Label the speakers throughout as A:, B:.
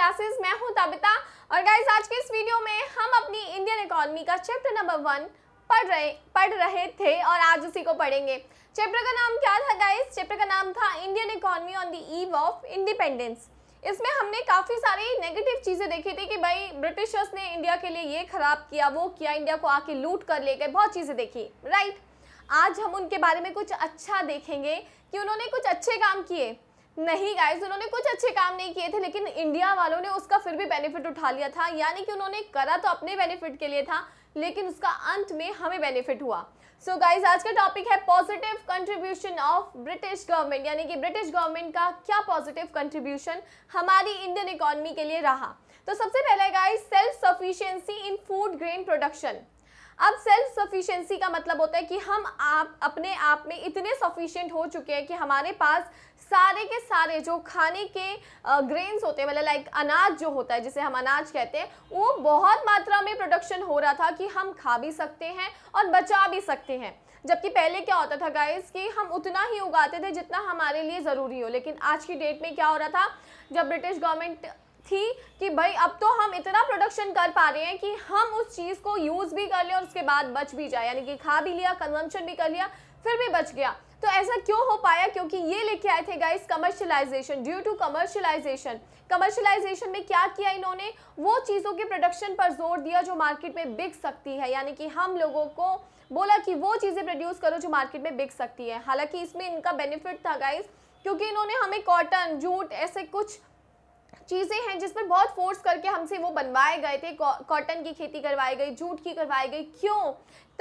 A: classes मैं हूं तबिता और गाइस आज के इस वीडियो में हम अपनी इंडियन इकोनॉमी का चैप्टर नंबर वन पढ़ रहे पढ़ रहे थे और आज उसी को पढ़ेंगे चैप्टर का नाम क्या था गाइस चैप्टर का नाम था Indian economy on the eve of independence इसमें हमने काफ़ी सारी नेगेटिव चीज़ें देखी थी कि भाई ब्रिटिशर्स ने इंडिया के लिए ये ख़राब किया वो किया इंडिया को आके लूट कर ले गए बहुत चीज़ें देखी राइट आज हम उनके बारे में कुछ अच्छा देखेंगे कि उन्होंने कुछ अच्छे काम किए नहीं गाइज उन्होंने कुछ अच्छे काम नहीं किए थे लेकिन इंडिया वालों ने उसका फिर भी बेनिफिट उठा लिया था यानी कि उन्होंने करा तो अपने बेनिफिट के लिए था लेकिन उसका अंत में हमें बेनिफिट हुआ सो so गाइज आज का टॉपिक है positive contribution of British government यानी कि ब्रिटिश गवर्नमेंट का क्या पॉजिटिव कंट्रीब्यूशन हमारी इंडियन इकोनॉमी के लिए रहा तो सबसे पहले guys self sufficiency in food grain production अब सेल्फ सफिशेंसी का मतलब होता है कि हम आप अपने आप में इतने सफिशियंट हो चुके हैं कि हमारे पास सारे के सारे जो खाने के ग्रेन्स होते हैं मतलब लाइक अनाज जो होता है जिसे हम अनाज कहते हैं वो बहुत मात्रा में प्रोडक्शन हो रहा था कि हम खा भी सकते हैं और बचा भी सकते हैं जबकि पहले क्या होता था गाइस कि हम उतना ही उगाते थे जितना हमारे लिए ज़रूरी हो लेकिन आज की डेट में क्या हो रहा था जब ब्रिटिश गवर्नमेंट थी कि भाई अब तो हम इतना प्रोडक्शन कर पा रहे हैं कि हम उस चीज़ को यूज़ भी कर लें और उसके बाद बच भी जाए यानी कि खा भी लिया कंजम्पशन भी कर लिया फिर भी बच गया तो ऐसा क्यों हो पाया क्योंकि ये लेके आए थे guys commercialisation due to commercialisation commercialisation में क्या किया इन्होंने वो चीज़ों के प्रोडक्शन पर जोर दिया जो मार्केट में बिक सकती है यानी कि हम लोगों को बोला कि वो चीज़ें प्रोड्यूस करो जो मार्केट में बिक सकती है हालांकि इसमें इनका बेनिफिट था गाइस क्योंकि इन्होंने हमें कॉटन जूट ऐसे कुछ चीज़ें हैं जिस पर बहुत फोर्स करके हमसे वो बनवाए गए थे कॉटन की खेती करवाई गई जूट की करवाई गई क्यों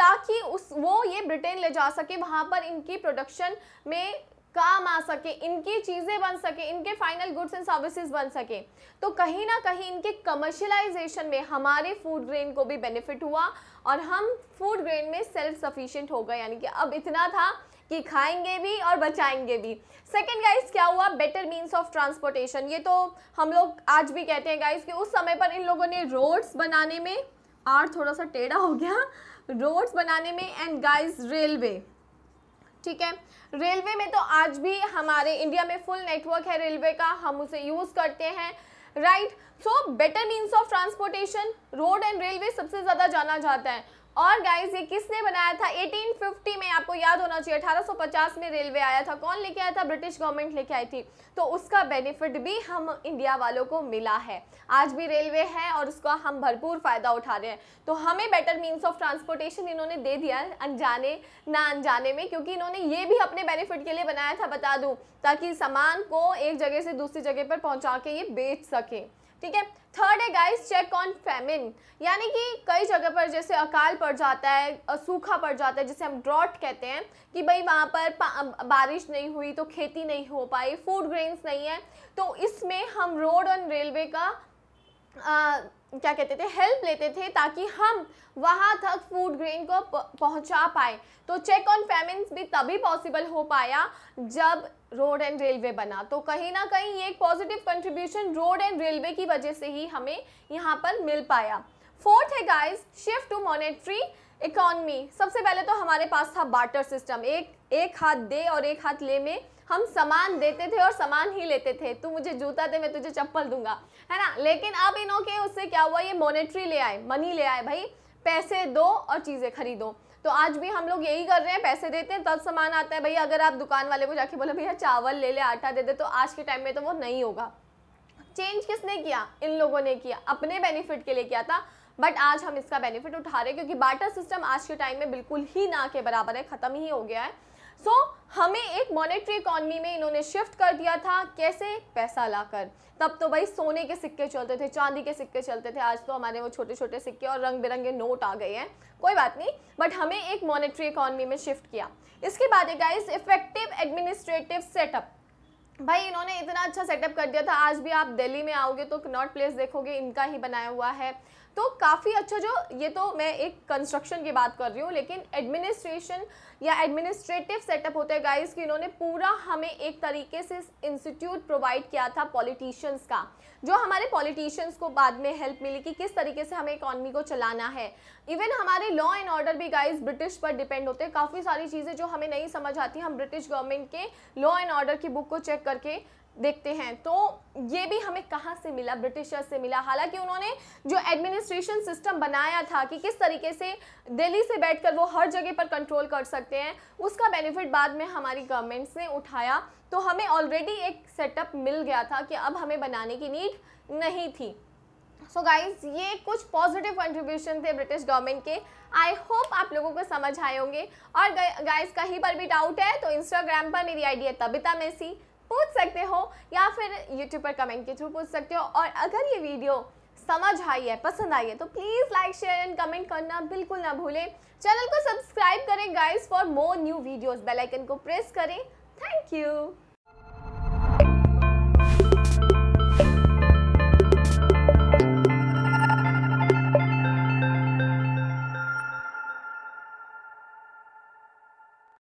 A: ताकि उस वो ये ब्रिटेन ले जा सके वहाँ पर इनकी प्रोडक्शन में काम आ सके इनकी चीज़ें बन सके इनके फाइनल गुड्स एंड सर्विसेज बन सके तो कहीं ना कहीं इनके कमर्शलाइजेशन में हमारे फूड ग्रेन को भी बेनिफिट हुआ और हम फूड ग्रेन में सेल्फ सफिशेंट हो गए यानी कि अब इतना था कि खाएंगे भी और बचाएंगे भी सेकेंड गाइज क्या हुआ बेटर मीन्स ऑफ ट्रांसपोर्टेशन ये तो हम लोग आज भी कहते हैं गाइज कि उस समय पर इन लोगों ने रोड्स बनाने में आर थोड़ा सा टेढ़ा हो गया रोड्स बनाने में एंड गाइज रेलवे ठीक है रेलवे में तो आज भी हमारे इंडिया में फुल नेटवर्क है रेलवे का हम उसे यूज़ करते हैं right so better means of transportation road and railway सबसे ज़्यादा जाना जाता है और गाइस ये किसने बनाया था 1850 में आपको याद होना चाहिए 1850 में रेलवे आया था कौन लेके आया था ब्रिटिश गवर्नमेंट लेके आई थी तो उसका बेनिफिट भी हम इंडिया वालों को मिला है आज भी रेलवे है और उसका हम भरपूर फ़ायदा उठा रहे हैं तो हमें बेटर मीन्स ऑफ ट्रांसपोर्टेशन इन्होंने दे दिया अनजाने ना अनजाने में क्योंकि इन्होंने ये भी अपने बेनिफिट के लिए बनाया था बता दूँ ताकि सामान को एक जगह से दूसरी जगह पर पहुँचा के ये बेच सकें ठीक है थर्ड है गाइस चेक ऑन फेमिन यानी कि कई जगह पर जैसे अकाल पड़ जाता है सूखा पड़ जाता है जिसे हम ड्रॉट कहते हैं कि भाई वहाँ पर बारिश नहीं हुई तो खेती नहीं हो पाई फूड ग्रेन्स नहीं है तो इसमें हम रोड और रेलवे का क्या कहते थे हेल्प लेते थे ताकि हम वहाँ तक फूड ग्रेन को पहुँचा पाए तो चेक ऑन फेमिन्स भी तभी पॉसिबल हो पाया जब रोड एंड रेलवे बना तो कहीं ना कहीं ये एक positive contribution road and railway की वजह से ही हमें यहाँ पर मिल पाया फोर्थ है guys shift to monetary economy सबसे पहले तो हमारे पास था बार्टर सिस्टम एक एक हाथ दे और एक हाथ ले में हम सामान देते थे और सामान ही लेते थे तू मुझे जूता दे मैं तुझे चप्पल दूंगा है ना लेकिन अब इनों के उससे क्या हुआ ये मोनिट्री ले आए मनी ले आए भाई पैसे दो और चीज़ें खरीदो तो आज भी हम लोग यही कर रहे हैं पैसे देते हैं तब सामान आता है भैया अगर आप दुकान वाले को जाके बोले भैया चावल ले ले आटा दे दे तो आज के टाइम में तो वो नहीं होगा चेंज किसने किया इन लोगों ने किया अपने बेनिफिट के लिए किया था बट आज हम इसका बेनिफिट उठा रहे हैं क्योंकि बाटर सिस्टम आज के टाइम में बिल्कुल ही ना के बराबर है ख़त्म ही हो गया है सो so, हमें एक मॉनेटरी इकॉनमी में इन्होंने शिफ्ट कर दिया था कैसे पैसा लाकर तब तो भाई सोने के सिक्के चलते थे चांदी के सिक्के चलते थे आज तो हमारे वो छोटे छोटे सिक्के और रंग बिरंगे नोट आ गए हैं कोई बात नहीं बट हमें एक मॉनेटरी इकॉनमी में शिफ्ट किया इसके बाद गाइस इफेक्टिव एडमिनिस्ट्रेटिव सेटअप भाई इन्होंने इतना अच्छा सेटअप कर दिया था आज भी आप दिल्ली में आओगे तो नॉट प्लेस देखोगे इनका ही बनाया हुआ है तो काफ़ी अच्छा जो ये तो मैं एक कंस्ट्रक्शन की बात कर रही हूँ लेकिन एडमिनिस्ट्रेशन या एडमिनिस्ट्रेटिव सेटअप होते हैं गाइस कि इन्होंने पूरा हमें एक तरीके से इंस्टीट्यूट प्रोवाइड किया था पॉलिटिशियंस का जो हमारे पॉलिटिशियंस को बाद में हेल्प मिली कि किस तरीके से हमें इकॉनमी को चलाना है इवन हमारे लॉ एंड ऑर्डर भी गाइस ब्रिटिश पर डिपेंड होते हैं काफ़ी सारी चीज़ें जो हमें नहीं समझ आती हम ब्रिटिश गवर्नमेंट के लॉ एंड ऑर्डर की बुक को चेक करके देखते हैं तो ये भी हमें कहाँ से मिला ब्रिटिशर्स से मिला हालांकि उन्होंने जो एडमिनिस्ट्रेशन सिस्टम बनाया था कि किस तरीके से दिल्ली से बैठकर वो हर जगह पर कंट्रोल कर सकते हैं उसका बेनिफिट बाद में हमारी गवर्नमेंट्स ने उठाया तो हमें ऑलरेडी एक सेटअप मिल गया था कि अब हमें बनाने की नीड नहीं थी सो so गाइज ये कुछ पॉजिटिव कंट्रीब्यूशन थे ब्रिटिश गवर्नमेंट के आई होप आप लोगों को समझ आए होंगे और गाइज कहीं पर भी डाउट है तो इंस्टाग्राम पर मेरी आईडी है तबिता मेसी पूछ सकते हो या फिर यूट्यूब पर कमेंट के थ्रू पूछ सकते हो और अगर ये वीडियो समझ आई है पसंद आई है तो please like share and comment करना बिल्कुल ना भूलें चैनल को सब्सक्राइब करें guys for more new videos bell icon को प्रेस करें थैंक यू